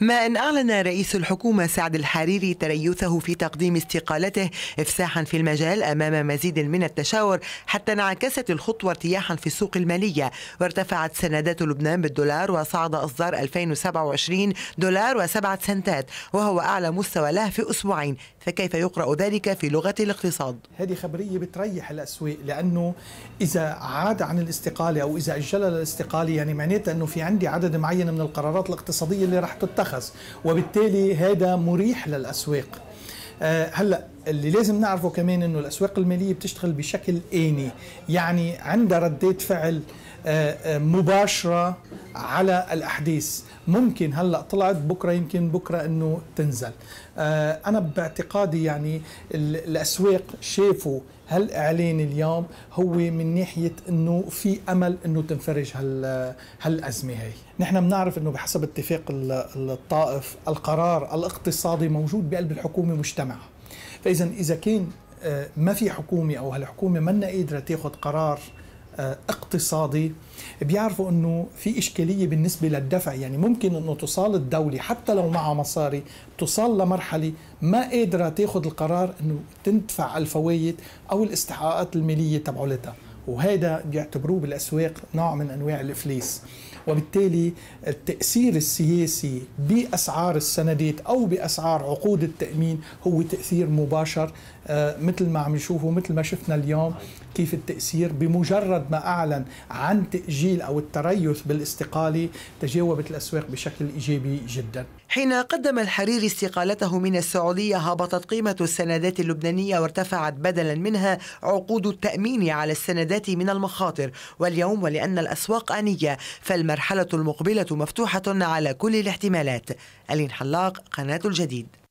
ما إن أعلن رئيس الحكومة سعد الحريري تريثه في تقديم استقالته إفساحا في المجال أمام مزيد من التشاور حتى انعكست الخطوة ارتياحا في السوق المالية وارتفعت سندات لبنان بالدولار وصعد إصدار 2027 دولار وسبعة سنتات وهو أعلى مستوى له في أسبوعين فكيف يقرأ ذلك في لغة الاقتصاد؟ هذه خبرية بتريح الأسواق لأنه إذا عاد عن الاستقالة أو إذا أجل الاستقالة يعني معناتها أنه في عندي عدد معين من القرارات الاقتصادية اللي رح تتخذ شخص وبالتالي هذا مريح للأسواق آه، هلا اللي لازم نعرفه كمان انه الاسواق الماليه بتشتغل بشكل اني يعني عندها ردات فعل آه، آه، مباشره على الاحداث ممكن هلا طلعت بكره يمكن بكره انه تنزل آه، انا باعتقادي يعني الاسواق شافوا هالاعلان اليوم هو من ناحيه انه في امل انه تنفرج هال هالازمه هي نحن بنعرف انه بحسب اتفاق الطائف القرار الاقتصادي موجود بقلب الحكومه مجتمع فاذا اذا كان آه، ما في حكومه او هالحكومه ما قادره تاخذ قرار آه، اقتصادي بيعرفوا انه في اشكاليه بالنسبه للدفع يعني ممكن انه تصال الدوله حتى لو معها مصاري تصال لمرحله ما قادره تاخذ القرار انه تندفع الفوائد او الاستحقاقات الماليه تبعولتها وهذا بيعتبروه بالاسواق نوع من انواع الافليس وبالتالي التاثير السياسي باسعار السندات او باسعار عقود التامين هو تاثير مباشر آه، مثل ما عم نشوفه مثل ما شفنا اليوم كيف التاثير بمجرد ما اعلن عن تاجيل او التريث بالاستقاله تجاوبت الاسواق بشكل ايجابي جدا. حين قدم الحريري استقالته من السعوديه هبطت قيمه السندات اللبنانيه وارتفعت بدلا منها عقود التامين على السندات الذاتي من المخاطر واليوم ولأن الأسواق آنية فالمرحلة المقبلة مفتوحة على كل الاحتمالات ألين حلاق قناة الجديد